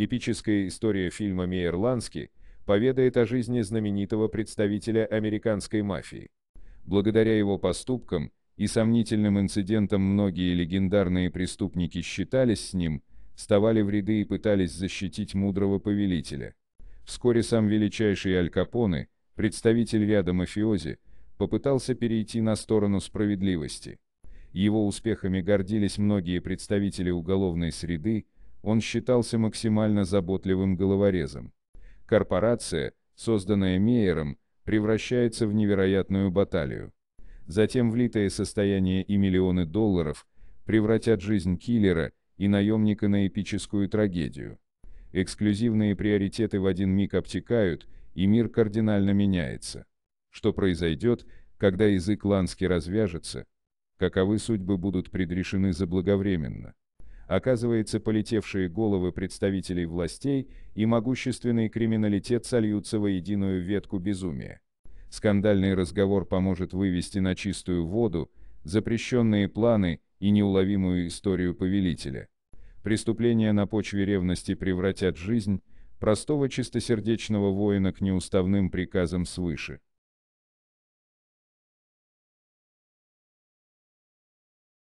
Эпическая история фильма «Мейерландский» поведает о жизни знаменитого представителя американской мафии. Благодаря его поступкам и сомнительным инцидентам многие легендарные преступники считались с ним, вставали в ряды и пытались защитить мудрого повелителя. Вскоре сам величайший Аль Капоне, представитель ряда мафиози, попытался перейти на сторону справедливости. Его успехами гордились многие представители уголовной среды, он считался максимально заботливым головорезом. Корпорация, созданная Мейером, превращается в невероятную баталию. Затем влитое состояние и миллионы долларов превратят жизнь киллера и наемника на эпическую трагедию. Эксклюзивные приоритеты в один миг обтекают, и мир кардинально меняется. Что произойдет, когда язык лански развяжется? Каковы судьбы будут предрешены заблаговременно? Оказывается, полетевшие головы представителей властей и могущественный криминалитет сольются воединую ветку безумия. Скандальный разговор поможет вывести на чистую воду запрещенные планы и неуловимую историю повелителя. Преступления на почве ревности превратят жизнь простого чистосердечного воина к неуставным приказам свыше.